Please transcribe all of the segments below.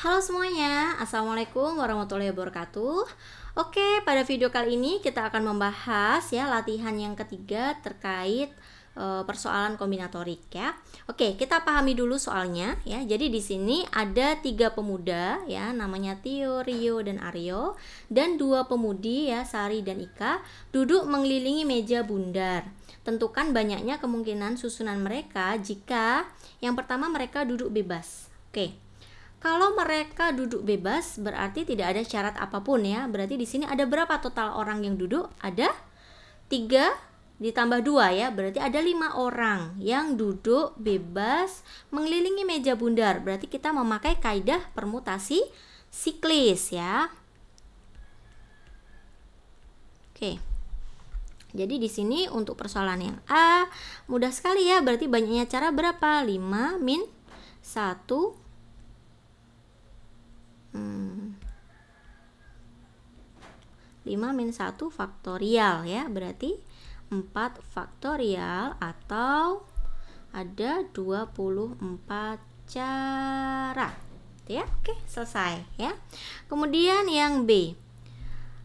Halo semuanya, Assalamualaikum warahmatullahi wabarakatuh Oke, pada video kali ini kita akan membahas ya latihan yang ketiga terkait e, persoalan kombinatorik ya Oke, kita pahami dulu soalnya ya Jadi di sini ada tiga pemuda ya, namanya Tio, Rio, dan Aryo Dan dua pemudi ya, Sari dan Ika Duduk mengelilingi meja bundar Tentukan banyaknya kemungkinan susunan mereka jika yang pertama mereka duduk bebas Oke, kalau mereka duduk bebas berarti tidak ada syarat apapun ya. Berarti di sini ada berapa total orang yang duduk? Ada tiga ditambah dua ya. Berarti ada lima orang yang duduk bebas mengelilingi meja bundar. Berarti kita memakai kaidah permutasi siklis ya. Oke. Jadi di sini untuk persoalan yang A mudah sekali ya. Berarti banyaknya cara berapa? 5 min 1 5 minus 1 faktorial ya berarti 4 faktorial atau ada 24 cara gitu ya oke selesai ya kemudian yang B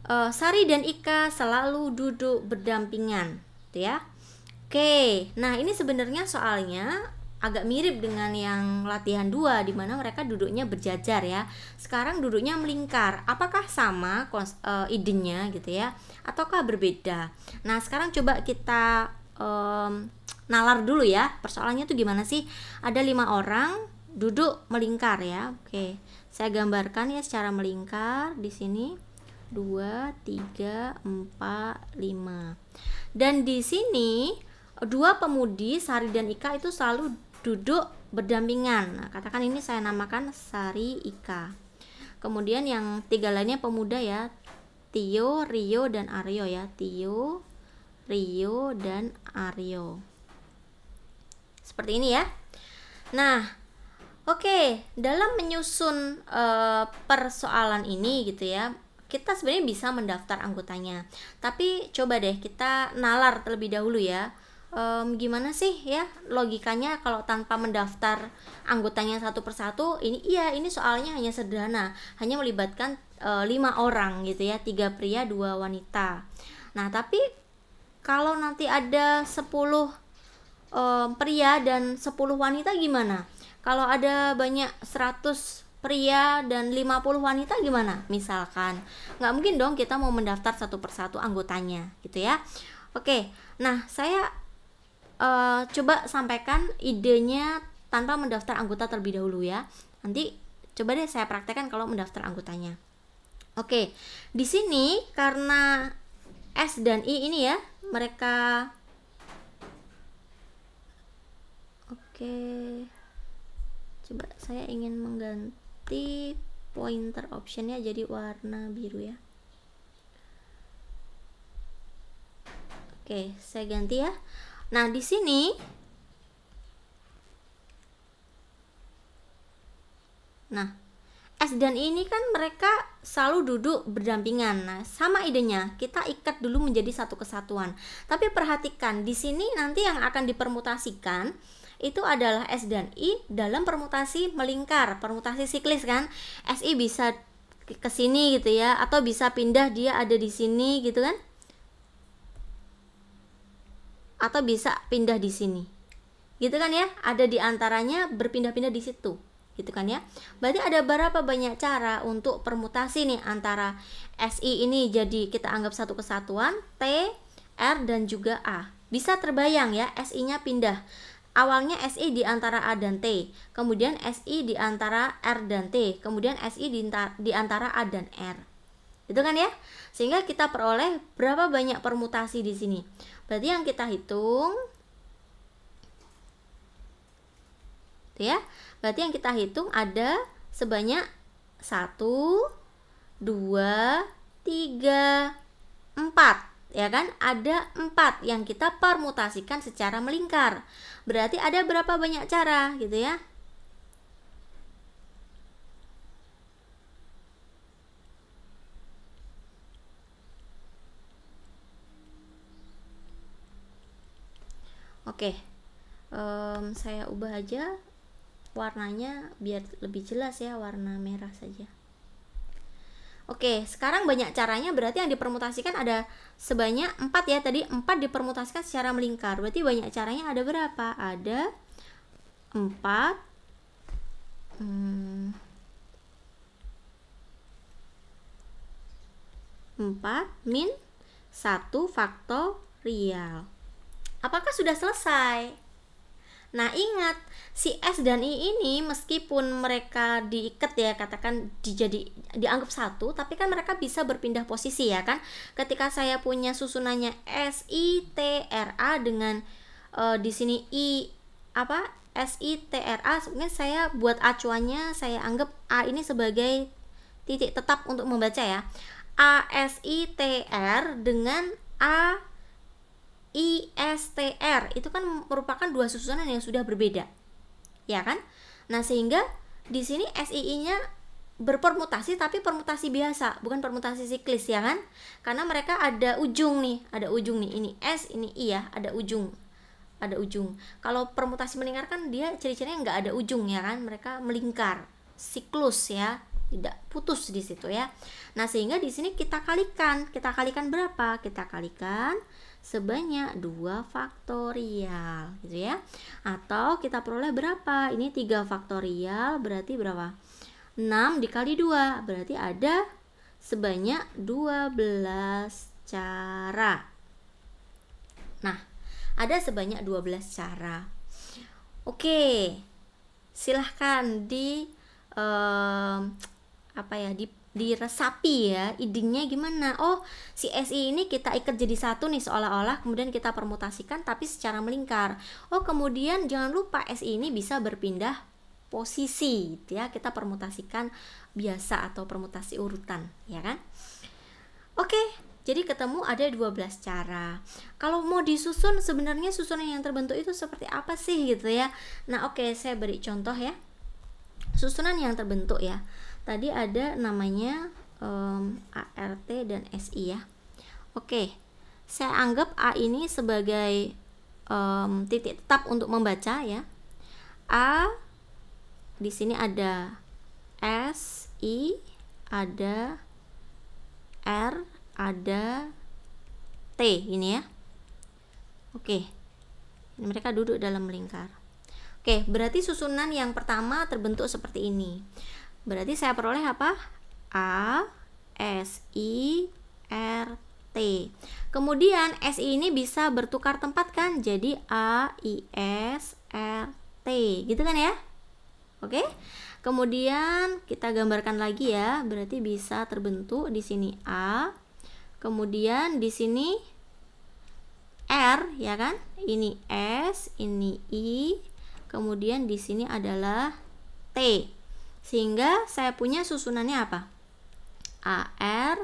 eh, Sari dan Ika selalu duduk berdampingan gitu ya oke nah ini sebenarnya soalnya agak mirip dengan yang latihan dua di mana mereka duduknya berjajar ya. Sekarang duduknya melingkar. Apakah sama kons- uh, idenya gitu ya ataukah berbeda? Nah, sekarang coba kita um, nalar dulu ya. Persoalannya tuh gimana sih? Ada lima orang duduk melingkar ya. Oke. Saya gambarkan ya secara melingkar di sini. dua tiga empat lima Dan di sini dua pemudi Sari dan Ika itu selalu duduk berdampingan. Nah, katakan ini saya namakan Sari Ika. Kemudian yang tiga lainnya pemuda ya, Tio, Rio, dan Aryo ya. Tio, Rio, dan Aryo. Seperti ini ya. Nah, oke, okay. dalam menyusun e, persoalan ini gitu ya, kita sebenarnya bisa mendaftar anggotanya. Tapi coba deh kita nalar terlebih dahulu ya um, gimana sih ya logikanya kalau tanpa mendaftar anggotanya satu persatu ini iya ini soalnya hanya sederhana hanya melibatkan eh, lima orang gitu ya tiga pria dua wanita nah tapi kalau nanti ada sepuluh um, pria dan sepuluh wanita gimana kalau ada banyak seratus pria dan 50 wanita gimana misalkan nggak mungkin dong kita mau mendaftar satu persatu anggotanya gitu ya Oke, nah saya uh, coba sampaikan idenya tanpa mendaftar anggota terlebih dahulu ya. Nanti coba deh saya praktekkan kalau mendaftar anggotanya. Oke, di sini karena S dan I ini ya, mereka Oke. Coba saya ingin mengganti pointer optionnya jadi warna biru ya. Oke, saya ganti ya. Nah, di sini Nah, S dan I ini kan mereka selalu duduk berdampingan. Nah, sama idenya, kita ikat dulu menjadi satu kesatuan. Tapi perhatikan, di sini nanti yang akan dipermutasikan itu adalah S dan I dalam permutasi melingkar, permutasi siklis kan. SI bisa ke sini gitu ya atau bisa pindah dia ada di sini gitu kan atau bisa pindah di sini. Gitu kan ya? Ada di antaranya berpindah-pindah di situ. Gitu kan ya? Berarti ada berapa banyak cara untuk permutasi nih antara SI ini jadi kita anggap satu kesatuan T, R dan juga A. Bisa terbayang ya SI-nya pindah. Awalnya SI di antara A dan T, kemudian SI di antara R dan T, kemudian SI di antara A dan R. gitu kan ya? Sehingga kita peroleh berapa banyak permutasi di sini. Berarti yang kita hitung gitu ya. Berarti yang kita hitung ada sebanyak 1 2 3 4 ya kan ada 4 yang kita permutasikan secara melingkar berarti ada berapa banyak cara gitu ya oke okay. um, saya ubah aja warnanya biar lebih jelas ya warna merah saja Oke, sekarang banyak caranya berarti yang dipermutasikan ada sebanyak 4 ya. Tadi 4 dipermutasikan secara melingkar. Berarti banyak caranya ada berapa? Ada 4 hmm, 4 min 1 faktorial apakah sudah selesai? Nah, ingat si S dan I ini meskipun mereka diikat ya, katakan dijadi dianggap satu, tapi kan mereka bisa berpindah posisi ya kan. Ketika saya punya susunannya S I T R A dengan e, di sini I apa? S I T R A, mungkin saya buat acuannya saya anggap A ini sebagai titik tetap untuk membaca ya. A S I T R dengan A ISTR itu kan merupakan dua susunan yang sudah berbeda. Ya kan? Nah, sehingga di sini SII-nya berpermutasi tapi permutasi biasa, bukan permutasi siklis ya kan? Karena mereka ada ujung nih, ada ujung nih. Ini S, ini I ya, ada ujung. Ada ujung. Kalau permutasi melingkar kan dia ciri-cirinya nggak ada ujung ya kan? Mereka melingkar, siklus ya tidak putus di situ ya. Nah, sehingga di sini kita kalikan. Kita kalikan berapa? Kita kalikan sebanyak 2 faktorial gitu ya. Atau kita peroleh berapa? Ini 3 faktorial berarti berapa? 6 dikali 2 berarti ada sebanyak 12 cara. Nah, ada sebanyak 12 cara. Oke. Silahkan di um, apa ya di diresapi ya idenya gimana oh si SI ini kita ikat jadi satu nih seolah-olah kemudian kita permutasikan tapi secara melingkar oh kemudian jangan lupa SI ini bisa berpindah posisi ya kita permutasikan biasa atau permutasi urutan ya kan oke jadi ketemu ada 12 cara kalau mau disusun sebenarnya susunan yang terbentuk itu seperti apa sih gitu ya nah oke saya beri contoh ya susunan yang terbentuk ya tadi ada namanya um, ART dan SI ya oke saya anggap A ini sebagai um, titik tetap untuk membaca ya A di sini ada S I ada R ada T ini ya oke mereka duduk dalam lingkar Oke, berarti susunan yang pertama terbentuk seperti ini. Berarti saya peroleh apa? A S I R T. Kemudian S ini bisa bertukar tempat kan? Jadi A I S R T. Gitu kan ya? Oke. Kemudian kita gambarkan lagi ya. Berarti bisa terbentuk di sini A. Kemudian di sini R ya kan? Ini S, ini I. Kemudian di sini adalah T. Sehingga saya punya susunannya apa? A R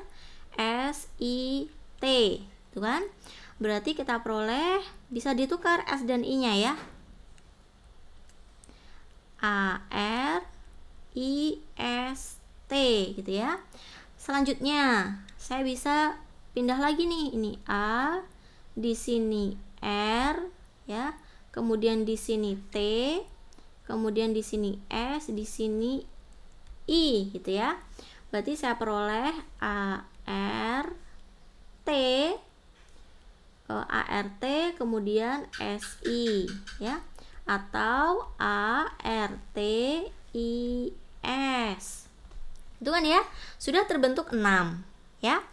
S I T, itu kan? Berarti kita peroleh bisa ditukar S dan I-nya ya. A R I S T gitu ya. Selanjutnya, saya bisa pindah lagi nih. Ini A, di sini R ya. Kemudian di sini T, kemudian di sini S, di sini I gitu ya. Berarti saya peroleh ART R e, kemudian SI ya atau A I S. Itu kan ya, sudah terbentuk 6 ya.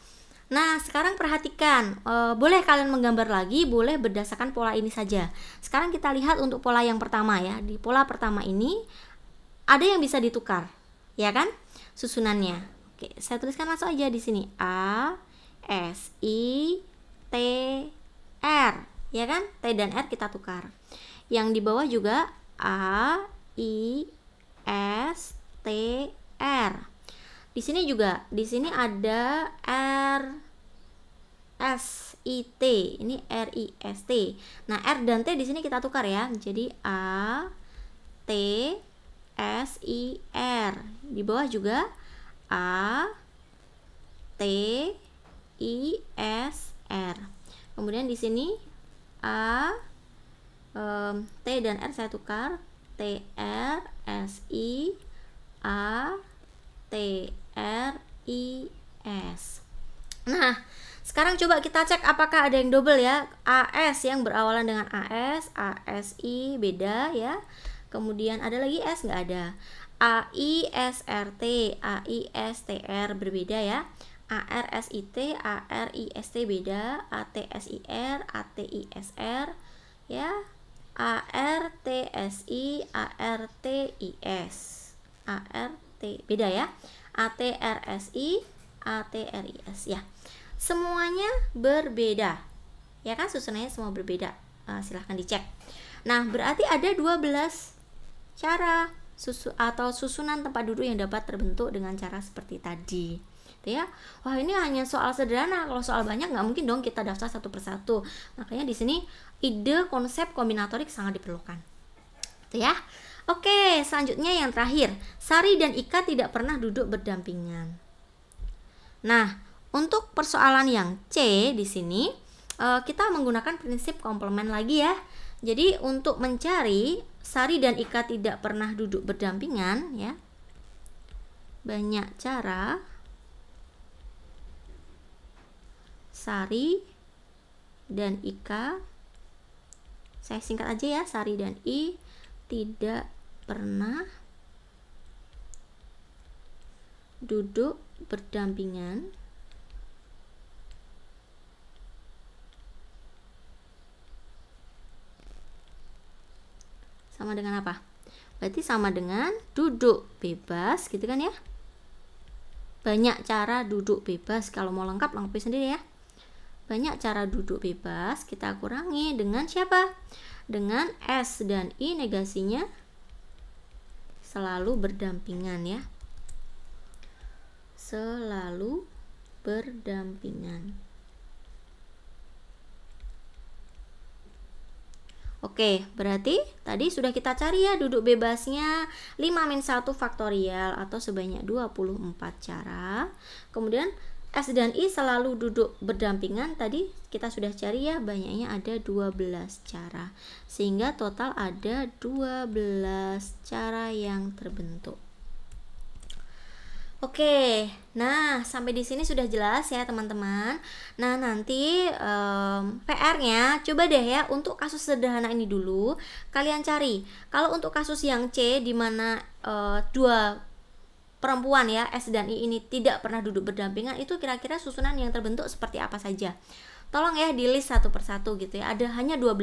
Nah, sekarang perhatikan, e, boleh kalian menggambar lagi, boleh berdasarkan pola ini saja. Sekarang kita lihat untuk pola yang pertama ya. Di pola pertama ini ada yang bisa ditukar, ya kan? Susunannya. Oke, saya tuliskan langsung aja di sini A S I T R, ya kan? T dan R kita tukar. Yang di bawah juga A I S T R. Di sini juga, di sini ada R S I T. Ini R I S T. Nah, R dan T di sini kita tukar ya. Jadi A T S I R. Di bawah juga A T I S R. Kemudian di sini A um, T dan R saya tukar T R S I A T R I S. Nah, sekarang coba kita cek apakah ada yang double ya. AS yang berawalan dengan AS, ASI beda ya. Kemudian ada lagi S nggak ada. AISRT, AISTR berbeda ya. ARSIT, ARIST beda, ATSIR, ATISR ya. ARTSI, ARTIS. ART beda ya. ATRSI ATRIS ya. Semuanya berbeda. Ya kan susunannya semua berbeda. Uh, silahkan dicek. Nah, berarti ada 12 cara susu atau susunan tempat duduk yang dapat terbentuk dengan cara seperti tadi gitu ya wah ini hanya soal sederhana kalau soal banyak nggak mungkin dong kita daftar satu persatu makanya di sini ide konsep kombinatorik sangat diperlukan gitu ya oke selanjutnya yang terakhir Sari dan Ika tidak pernah duduk berdampingan Nah, untuk persoalan yang C di sini eh, kita menggunakan prinsip komplement lagi ya. Jadi untuk mencari Sari dan Ika tidak pernah duduk berdampingan ya. Banyak cara Sari dan Ika saya singkat aja ya Sari dan I tidak pernah duduk berdampingan sama dengan apa? Berarti sama dengan duduk bebas gitu kan ya? Banyak cara duduk bebas kalau mau lengkap lengkapi sendiri ya. Banyak cara duduk bebas kita kurangi dengan siapa? Dengan S dan I negasinya selalu berdampingan ya selalu berdampingan. Oke, berarti tadi sudah kita cari ya duduk bebasnya 5 min 1 faktorial atau sebanyak 24 cara. Kemudian S dan I selalu duduk berdampingan tadi kita sudah cari ya banyaknya ada 12 cara. Sehingga total ada 12 cara yang terbentuk. Oke, nah sampai di sini sudah jelas ya teman-teman. Nah nanti um, PR-nya coba deh ya untuk kasus sederhana ini dulu kalian cari. Kalau untuk kasus yang C di mana uh, dua perempuan ya S dan I ini tidak pernah duduk berdampingan itu kira-kira susunan yang terbentuk seperti apa saja. Tolong ya di list satu persatu gitu ya. Ada hanya 12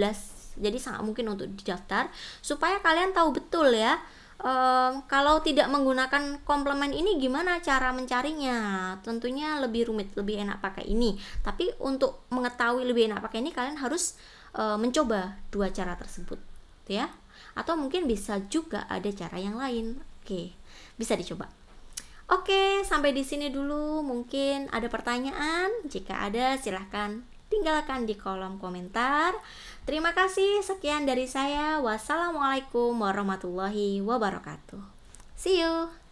jadi sangat mungkin untuk didaftar supaya kalian tahu betul ya Um, kalau tidak menggunakan komplement ini gimana cara mencarinya? Tentunya lebih rumit, lebih enak pakai ini. Tapi untuk mengetahui lebih enak pakai ini kalian harus uh, mencoba dua cara tersebut, ya. Atau mungkin bisa juga ada cara yang lain. Oke, bisa dicoba. Oke, sampai di sini dulu. Mungkin ada pertanyaan. Jika ada, silahkan tinggalkan di kolom komentar. Terima kasih, sekian dari saya. Wassalamualaikum warahmatullahi wabarakatuh. See you.